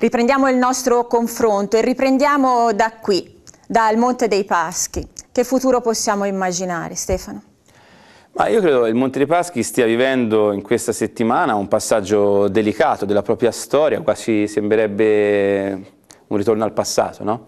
Riprendiamo il nostro confronto e riprendiamo da qui, dal Monte dei Paschi. Che futuro possiamo immaginare, Stefano? Ma io credo che il Monte dei Paschi stia vivendo in questa settimana un passaggio delicato della propria storia, quasi sembrerebbe un ritorno al passato, no?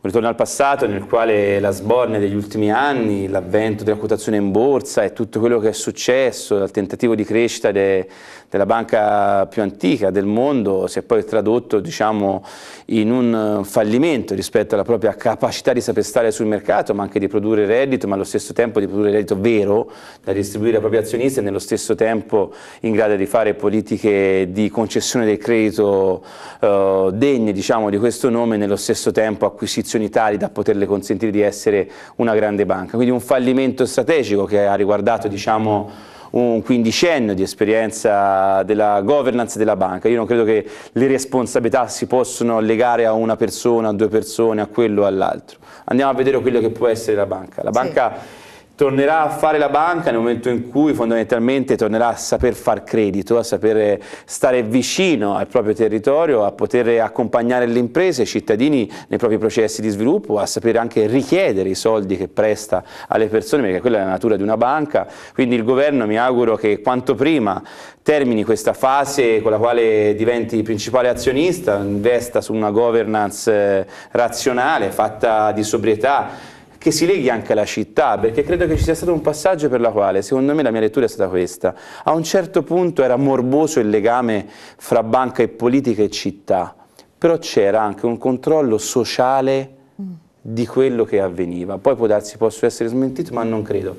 un ritorno al passato nel quale la sborne degli ultimi anni, l'avvento della quotazione in borsa e tutto quello che è successo, il tentativo di crescita de, della banca più antica del mondo si è poi tradotto diciamo, in un eh, fallimento rispetto alla propria capacità di saper stare sul mercato, ma anche di produrre reddito, ma allo stesso tempo di produrre reddito vero da distribuire ai propri azionisti e nello stesso tempo in grado di fare politiche di concessione del credito eh, degne diciamo, di questo nome e nello stesso tempo acquisizione condizioni tali da poterle consentire di essere una grande banca. Quindi un fallimento strategico che ha riguardato diciamo, un quindicennio di esperienza della governance della banca. Io non credo che le responsabilità si possano legare a una persona, a due persone, a quello o all'altro. Andiamo a vedere quello che può essere la banca. La banca sì tornerà a fare la banca nel momento in cui fondamentalmente tornerà a saper far credito, a saper stare vicino al proprio territorio, a poter accompagnare le imprese, i cittadini nei propri processi di sviluppo, a sapere anche richiedere i soldi che presta alle persone, perché quella è la natura di una banca. Quindi il governo mi auguro che quanto prima termini questa fase con la quale diventi principale azionista, investa su una governance eh, razionale, fatta di sobrietà che si leghi anche alla città, perché credo che ci sia stato un passaggio per la quale, secondo me, la mia lettura è stata questa. A un certo punto era morboso il legame fra banca e politica e città, però c'era anche un controllo sociale mm. di quello che avveniva. Poi può darsi, posso essere smentito, ma non credo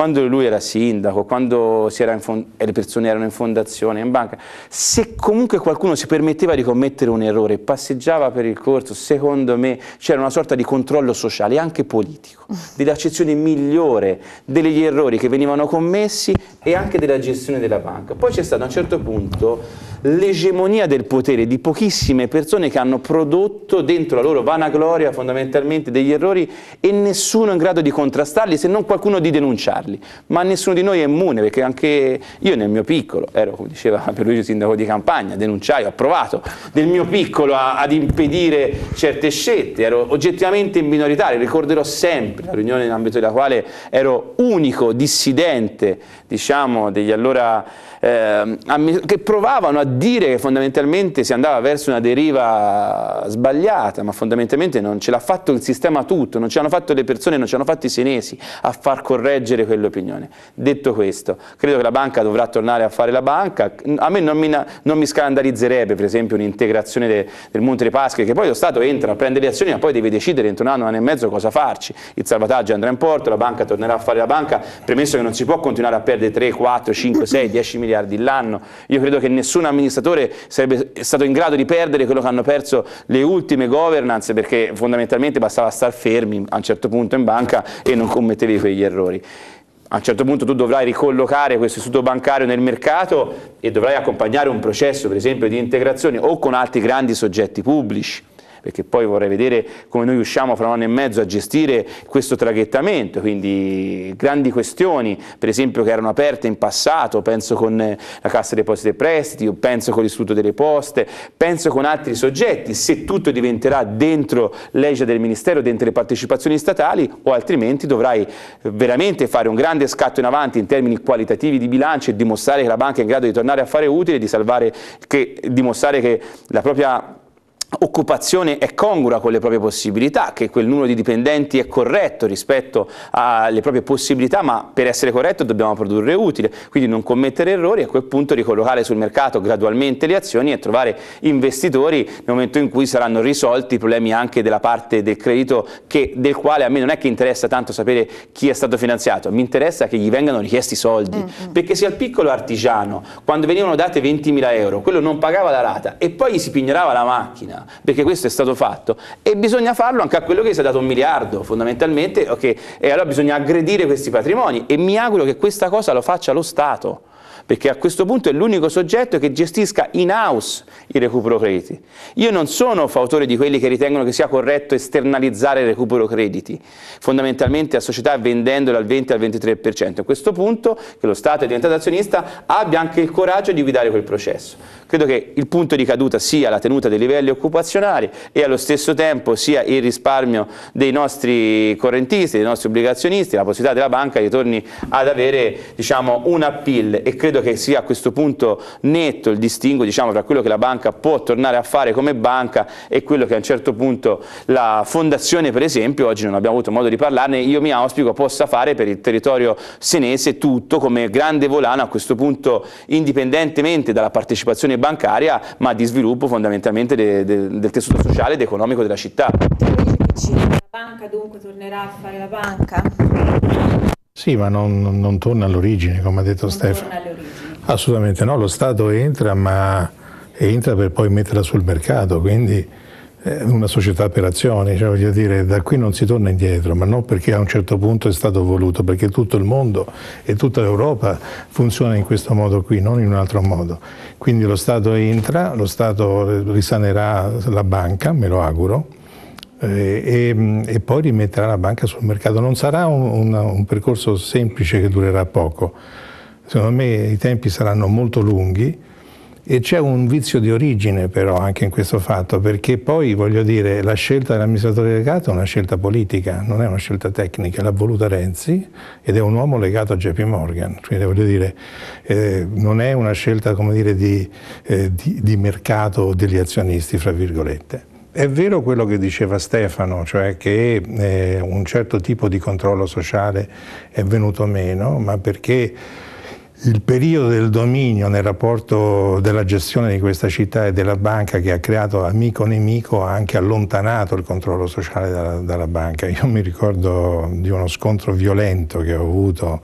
quando lui era sindaco, quando le persone erano in fondazione, in banca, se comunque qualcuno si permetteva di commettere un errore, passeggiava per il corso, secondo me c'era una sorta di controllo sociale, anche politico, dell'accezione migliore degli errori che venivano commessi e anche della gestione della banca. Poi c'è stato a un certo punto l'egemonia del potere di pochissime persone che hanno prodotto dentro la loro vanagloria fondamentalmente degli errori e nessuno in grado di contrastarli se non qualcuno di denunciarli farli, ma nessuno di noi è immune perché anche io nel mio piccolo ero, come diceva per Luigi, sindaco di campagna, denunciai, ho provato nel mio piccolo a, ad impedire certe scelte, ero oggettivamente minoritario, ricorderò sempre la riunione in ambito della quale ero unico dissidente, diciamo, degli allora eh, che provavano a dire che fondamentalmente si andava verso una deriva sbagliata, ma fondamentalmente non ce l'ha fatto il sistema tutto, non ci hanno fatto le persone, non ci hanno fatto i senesi a far correggere quell'opinione. Detto questo, credo che la banca dovrà tornare a fare la banca, a me non mi, non mi scandalizzerebbe per esempio un'integrazione de, del Monte dei Paschi, che poi lo Stato entra, a prendere le azioni, ma poi deve decidere entro un anno, un anno e mezzo cosa farci, il salvataggio andrà in porto, la banca tornerà a fare la banca, premesso che non si può continuare a perdere 3, 4, 5, 6, 10 milioni miliardi l'anno. Io credo che nessun amministratore sarebbe stato in grado di perdere quello che hanno perso le ultime governance perché fondamentalmente bastava star fermi a un certo punto in banca e non commettevi quegli errori a un certo punto tu dovrai ricollocare questo istituto bancario nel mercato e dovrai accompagnare un processo per esempio di integrazione o con altri grandi soggetti pubblici perché poi vorrei vedere come noi riusciamo fra un anno e mezzo a gestire questo traghettamento, quindi grandi questioni, per esempio che erano aperte in passato, penso con la Cassa Depositi e Prestiti, penso con l'Istituto delle Poste, penso con altri soggetti, se tutto diventerà dentro l'egida del Ministero, dentro le partecipazioni statali o altrimenti dovrai veramente fare un grande scatto in avanti in termini qualitativi di bilancio e dimostrare che la banca è in grado di tornare a fare utile, di salvare, che, dimostrare che la propria occupazione è congrua con le proprie possibilità, che quel numero di dipendenti è corretto rispetto alle proprie possibilità, ma per essere corretto dobbiamo produrre utile, quindi non commettere errori e a quel punto ricollocare sul mercato gradualmente le azioni e trovare investitori nel momento in cui saranno risolti i problemi anche della parte del credito che, del quale a me non è che interessa tanto sapere chi è stato finanziato, mi interessa che gli vengano richiesti soldi, mm-hmm. perché se al piccolo artigiano quando venivano date 20.000 euro quello non pagava la rata e poi gli si pignorava la macchina, perché questo è stato fatto e bisogna farlo anche a quello che si è dato un miliardo fondamentalmente, okay, e allora bisogna aggredire questi patrimoni e mi auguro che questa cosa lo faccia lo Stato perché a questo punto è l'unico soggetto che gestisca in house il recupero crediti. Io non sono fautore di quelli che ritengono che sia corretto esternalizzare il recupero crediti, fondamentalmente a società vendendolo al 20 al 23%. A questo punto che lo Stato è diventato azionista abbia anche il coraggio di guidare quel processo. Credo che il punto di caduta sia la tenuta dei livelli occupazionali e allo stesso tempo sia il risparmio dei nostri correntisti, dei nostri obbligazionisti, la possibilità della banca di torni ad avere diciamo, un appeal e credo credo che sia a questo punto netto il distinguo diciamo, tra quello che la banca può tornare a fare come banca e quello che a un certo punto la fondazione per esempio, oggi non abbiamo avuto modo di parlarne, io mi auspico possa fare per il territorio senese tutto come grande volano a questo punto indipendentemente dalla partecipazione bancaria ma di sviluppo fondamentalmente de, de, del tessuto sociale ed economico della città. La banca dunque tornerà a fare la banca? Sì, ma non, non, torna all'origine, come ha detto non Stefano. Assolutamente no, lo Stato entra ma entra per poi metterla sul mercato, quindi è eh, una società per azioni, cioè voglio dire, da qui non si torna indietro, ma non perché a un certo punto è stato voluto, perché tutto il mondo e tutta l'Europa funziona in questo modo qui, non in un altro modo. Quindi lo Stato entra, lo Stato risanerà la banca, me lo auguro, eh, e, e poi rimetterà la banca sul mercato. Non sarà un, un, un percorso semplice che durerà poco Secondo me i tempi saranno molto lunghi e c'è un vizio di origine però anche in questo fatto, perché poi voglio dire la scelta dell'amministratore delegato è una scelta politica, non è una scelta tecnica, l'ha voluta Renzi ed è un uomo legato a JP Morgan, quindi voglio dire eh, non è una scelta come dire, di, eh, di, di mercato degli azionisti, fra virgolette. È vero quello che diceva Stefano, cioè che eh, un certo tipo di controllo sociale è venuto meno, ma perché il periodo del dominio nel rapporto della gestione di questa città e della banca che ha creato amico-nemico ha anche allontanato il controllo sociale dalla, dalla, banca. Io mi ricordo di uno scontro violento che ho avuto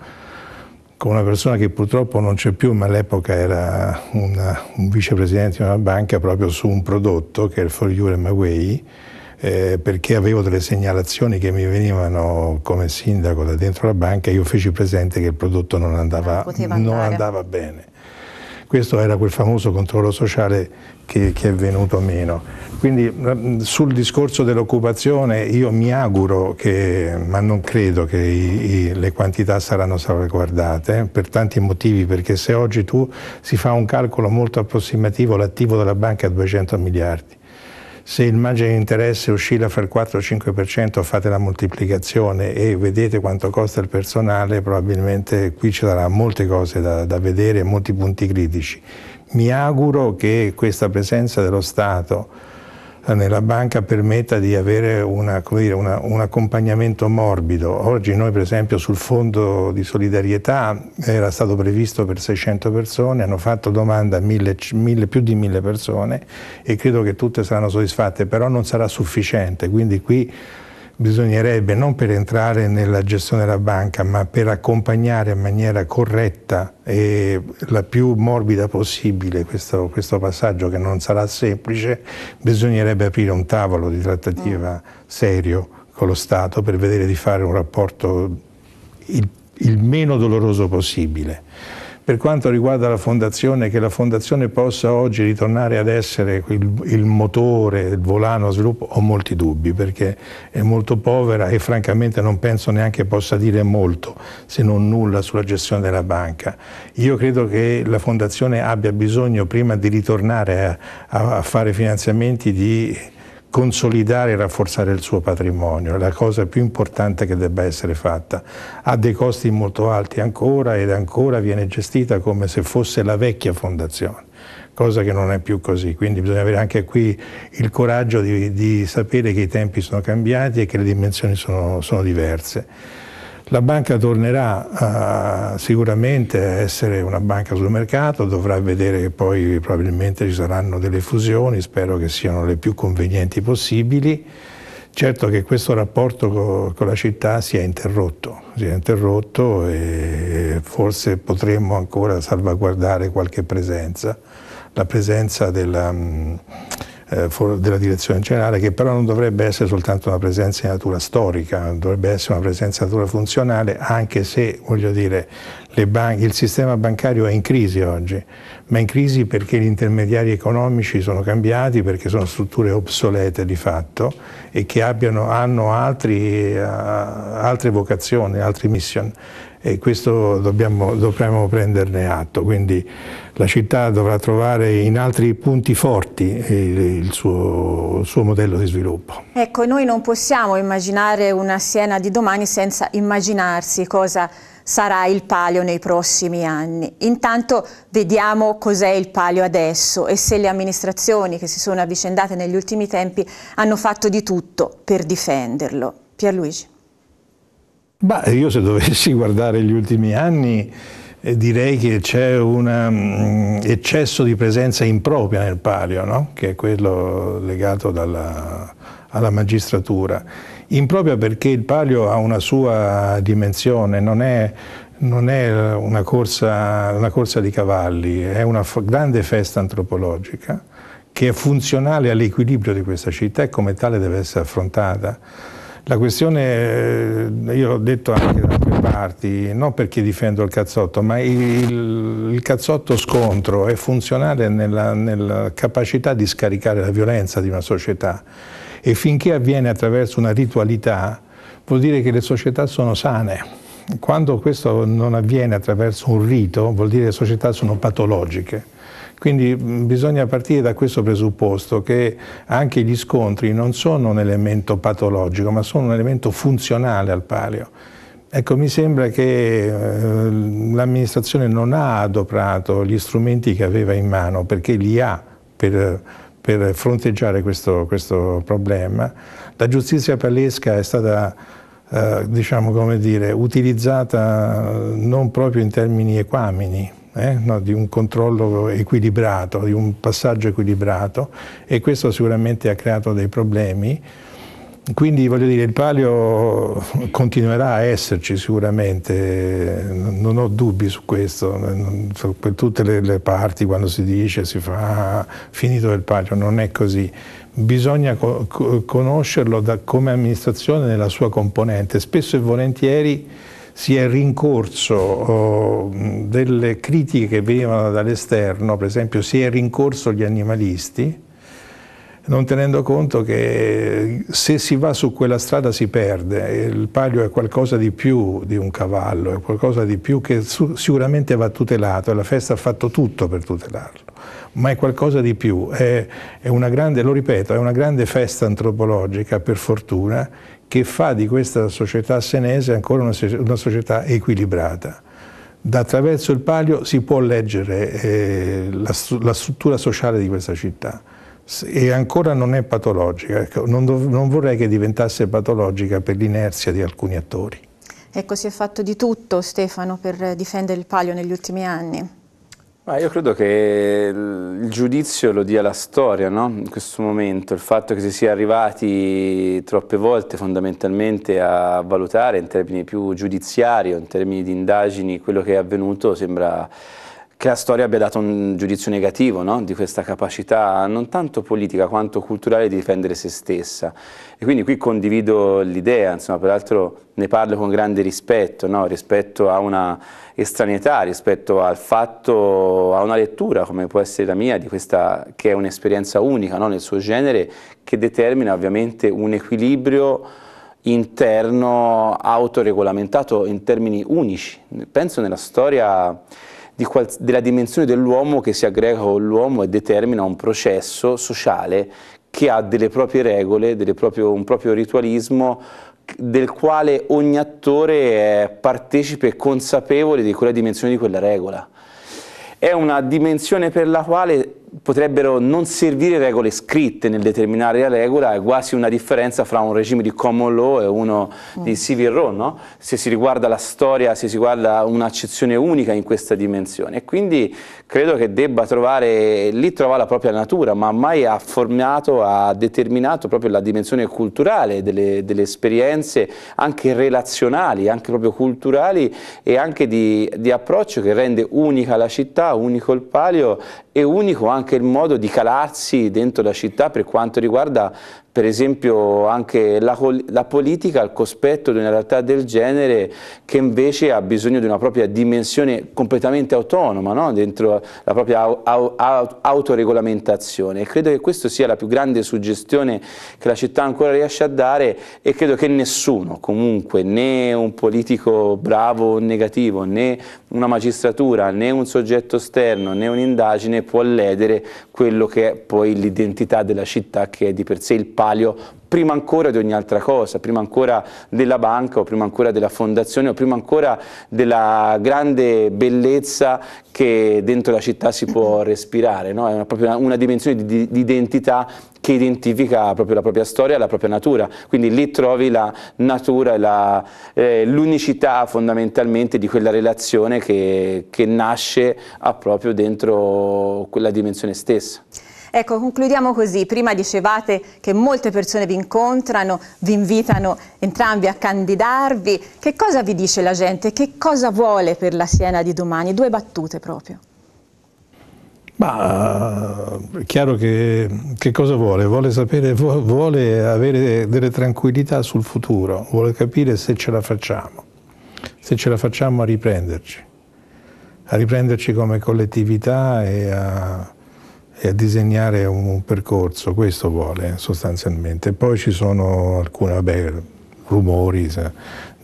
con una persona che purtroppo non c'è più, ma all'epoca era una, un vicepresidente di una banca proprio su un prodotto che è il For You and My Way eh, perché avevo delle segnalazioni che mi venivano come sindaco da dentro la banca, e io feci presente che il prodotto non andava, non andava bene. Questo era quel famoso controllo sociale che, che, è venuto meno. Quindi mm, sul discorso dell'occupazione io mi auguro che, ma non credo che i, i, le quantità saranno salvaguardate eh, per tanti motivi, perché se oggi tu si fa un calcolo molto approssimativo, l'attivo della banca è 200 miliardi se il margine di interesse oscilla fra il 4 e il 5% fate la moltiplicazione e vedete quanto costa il personale, probabilmente qui ci saranno molte cose da, da vedere, molti punti critici. Mi auguro che questa presenza dello Stato nella banca permetta di avere una, dire, una, un accompagnamento morbido. Oggi noi per esempio sul fondo di solidarietà era stato previsto per 600 persone, hanno fatto domanda mille, mille, più di 1000 persone e credo che tutte saranno soddisfatte, però non sarà sufficiente, quindi qui bisognerebbe non per entrare nella gestione della banca, ma per accompagnare in maniera corretta e la più morbida possibile questo, questo passaggio che non sarà semplice, bisognerebbe aprire un tavolo di trattativa serio con lo Stato per vedere di fare un rapporto il, il meno doloroso possibile. Per quanto riguarda la Fondazione, che la Fondazione possa oggi ritornare ad essere il, il motore, il volano sviluppo, ho molti dubbi perché è molto povera e francamente non penso neanche possa dire molto, se non nulla, sulla gestione della banca. Io credo che la Fondazione abbia bisogno, prima di ritornare a, a fare finanziamenti, di consolidare e rafforzare il suo patrimonio, è la cosa più importante che debba essere fatta. Ha dei costi molto alti ancora ed ancora viene gestita come se fosse la vecchia fondazione, cosa che non è più così, quindi bisogna avere anche qui il coraggio di, di sapere che i tempi sono cambiati e che le dimensioni sono, sono diverse. La banca tornerà a, eh, sicuramente a essere una banca sul mercato, dovrà vedere che poi probabilmente ci saranno delle fusioni, spero che siano le più convenienti possibili. Certo che questo rapporto co con la città si è interrotto, si è interrotto e forse potremmo ancora salvaguardare qualche presenza, la presenza della eh, della direzione generale, che però non dovrebbe essere soltanto una presenza di natura storica, dovrebbe essere una presenza di natura funzionale, anche se dire, il sistema bancario è in crisi oggi, ma è in crisi perché gli intermediari economici sono cambiati, perché sono strutture obsolete di fatto e che abbiano, hanno altri, eh, altre vocazioni, altri missioni e questo dobbiamo, dobbiamo prenderne atto, quindi la città dovrà trovare in altri punti forti il suo, il suo modello di sviluppo. Ecco, noi non possiamo immaginare una Siena di domani senza immaginarsi cosa sarà il palio nei prossimi anni. Intanto vediamo cos'è il palio adesso e se le amministrazioni che si sono avvicendate negli ultimi tempi hanno fatto di tutto per difenderlo. Pierluigi. Beh, io se dovessi guardare gli ultimi anni eh, direi che c'è un mm, eccesso di presenza impropria nel palio, no? che è quello legato dalla, alla magistratura. Impropria perché il palio ha una sua dimensione, non è, non è una, corsa, una, corsa, di cavalli, è una grande festa antropologica che è funzionale all'equilibrio di questa città e come tale deve essere affrontata. La questione, eh, io l'ho detto anche da altre parti, non perché difendo il cazzotto, ma il, il cazzotto scontro è funzionale nella, nella capacità di scaricare la violenza di una società e finché avviene attraverso una ritualità vuol dire che le società sono sane. Quando questo non avviene attraverso un rito vuol dire che le società sono patologiche. Quindi mm, bisogna partire da questo presupposto che anche gli scontri non sono un elemento patologico ma sono un elemento funzionale al palio. Ecco, mi sembra che eh, l'amministrazione non ha adoperato gli strumenti che aveva in mano perché li ha per per fronteggiare questo, questo, problema. La giustizia palesca è stata eh, diciamo, dire, utilizzata non proprio in termini equamini, eh? no, di un controllo equilibrato, di un passaggio equilibrato e questo sicuramente ha creato dei problemi. Quindi voglio dire, il palio continuerà a esserci sicuramente, non ho dubbi su questo, per tutte le, parti quando si dice, si fa finito il palio, non è così. Bisogna conoscerlo da, come amministrazione nella sua componente, spesso e volentieri si è rincorso oh, delle critiche che venivano dall'esterno, per esempio si è rincorso gli animalisti, non tenendo conto che se si va su quella strada si perde, il palio è qualcosa di più di un cavallo, è qualcosa di più che sicuramente va tutelato e la festa ha fatto tutto per tutelarlo, ma è qualcosa di più, è, è una grande, lo ripeto, è una grande festa antropologica per fortuna che fa di questa società senese ancora una, una società equilibrata. Da attraverso il palio si può leggere eh, la, la struttura sociale di questa città e ancora non è patologica, ecco, non, non vorrei che diventasse patologica per l'inerzia di alcuni attori. Ecco, si è fatto di tutto Stefano per difendere il palio negli ultimi anni. Ma io credo che il giudizio lo dia la storia no? in questo momento, il fatto che si sia arrivati troppe volte fondamentalmente a valutare in termini più giudiziari o in termini di indagini quello che è avvenuto sembra che la storia abbia dato un giudizio negativo no? di questa capacità non tanto politica quanto culturale di difendere se stessa. E quindi qui condivido l'idea, insomma, peraltro ne parlo con grande rispetto, no? rispetto a una estraneità, rispetto al fatto, a una lettura come può essere la mia di questa che è un'esperienza unica no? nel suo genere che determina ovviamente un equilibrio interno autoregolamentato in termini unici. Penso nella storia qual- della dimensione dell'uomo che si aggrega con l'uomo e determina un processo sociale che ha delle proprie regole, delle proprio, un proprio ritualismo del quale ogni attore è partecipe e consapevole di quella dimensione di quella regola. È una dimensione per la quale potrebbero non servire regole scritte nel determinare la regola, è quasi una differenza fra un regime di common law e uno di mm. civil law, no? se si riguarda la storia, se si guarda un'accezione unica in questa dimensione. quindi credo che debba trovare, lì trova la propria natura, ma mai ha formato, ha determinato proprio la dimensione culturale delle, delle esperienze, anche relazionali, anche proprio culturali e anche di, di approccio che rende unica la città, unico il palio e unico anche anche il modo di calarsi dentro la città per quanto riguarda per esempio anche la, la politica al cospetto di una realtà del genere che invece ha bisogno di una propria dimensione completamente autonoma, no? dentro la propria au, au, autoregolamentazione. E credo che questa sia la più grande suggestione che la città ancora riesce a dare e credo che nessuno, comunque, né un politico bravo o negativo, né una magistratura, né un soggetto esterno, né un'indagine può ledere quello che è poi l'identità della città che è di per sé il patto valio prima ancora di ogni altra cosa, prima ancora della banca o prima ancora della fondazione o prima ancora della grande bellezza che dentro la città si può respirare, no? è una, proprio una, dimensione di, di, identità che identifica proprio la propria storia, la propria natura, quindi lì trovi la natura e eh, l'unicità eh, fondamentalmente di quella relazione che, che nasce proprio dentro quella dimensione stessa. Ecco, concludiamo così. Prima dicevate che molte persone vi incontrano, vi invitano entrambi a candidarvi. Che cosa vi dice la gente? Che cosa vuole per la Siena di domani? Due battute proprio. Ma eh, è chiaro che, che cosa vuole? Vuole, sapere, vuole avere delle tranquillità sul futuro, vuole capire se ce la facciamo, se ce la facciamo a riprenderci, a riprenderci come collettività e a, e a disegnare un percorso, questo vuole sostanzialmente. Poi ci sono alcuni vabbè, rumori,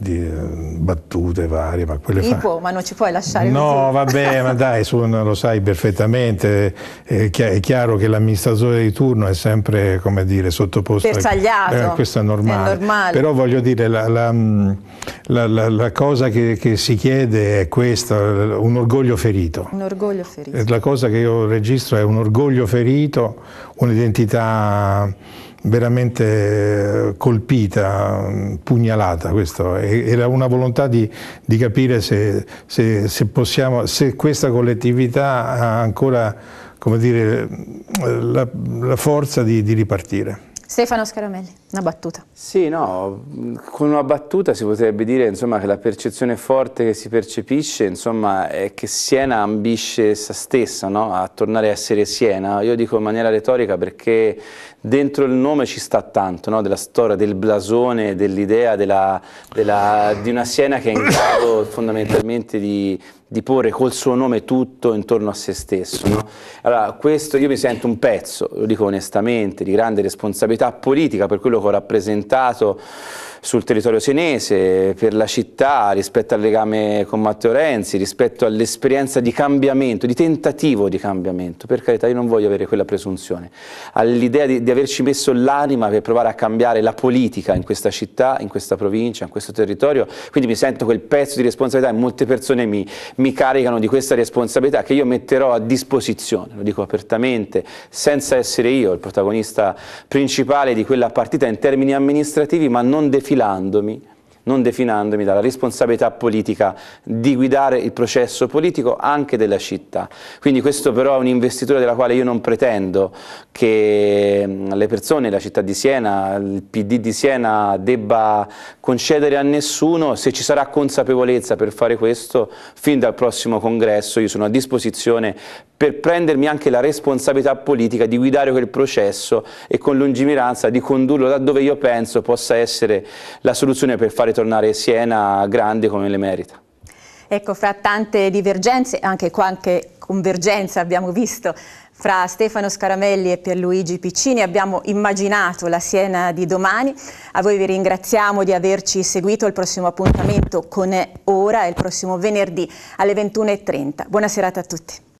di eh, battute varie, ma quelle Ipo, fa... ma non ci puoi lasciare No, vabbè, ma dai, su, lo sai perfettamente, è, chi è chiaro che l'amministratore di turno è sempre, come dire, sottoposto a... Eh, questo è normale. è normale. Però voglio dire, la, mm, la, la, la cosa che, che, si chiede è questa, un orgoglio ferito. Un orgoglio ferito. La cosa che io registro è un orgoglio ferito, un'identità veramente eh, colpita, mm, pugnalata, questo. era una volontà di, di capire se, se, se, possiamo, se questa collettività ha ancora dire, mm, la, la, forza di, di ripartire. Stefano Scaramelli, una battuta. Sì, no, con una battuta si potrebbe dire insomma, che la percezione forte che si percepisce insomma, è che Siena ambisce essa stessa no? a tornare a essere Siena. Io dico in maniera retorica perché dentro il nome ci sta tanto no? della storia, del blasone, dell'idea di una Siena che è in grado fondamentalmente di di porre col suo nome tutto intorno a se stesso. No? Allora, questo io mi sento un pezzo, lo dico onestamente, di grande responsabilità politica per quello che ho rappresentato sul territorio senese, per la città, rispetto al legame con Matteo Renzi, rispetto all'esperienza di cambiamento, di tentativo di cambiamento. Per carità, io non voglio avere quella presunzione. All'idea di, di averci messo l'anima per provare a cambiare la politica in questa città, in questa provincia, in questo territorio, quindi mi sento quel pezzo di responsabilità e molte persone mi, mi caricano di questa responsabilità che io metterò a disposizione, lo dico apertamente, senza essere io il protagonista principale di quella partita in termini amministrativi, ma non definitivi profilandomi non definandomi dalla responsabilità politica di guidare il processo politico anche della città. Quindi questo però è un'investitura della quale io non pretendo che le persone, la città di Siena, il PD di Siena debba concedere a nessuno, se ci sarà consapevolezza per fare questo, fin dal prossimo congresso io sono a disposizione per prendermi anche la responsabilità politica di guidare quel processo e con lungimiranza di condurlo da dove io penso possa essere la soluzione per fare fare tornare Siena grande come le merita. Ecco, fra tante divergenze, anche qualche convergenza abbiamo visto fra Stefano Scaramelli e Pierluigi Piccini abbiamo immaginato la Siena di domani. A voi vi ringraziamo di averci seguito. Il prossimo appuntamento con Ora il prossimo venerdì alle 21.30. Buona serata a tutti.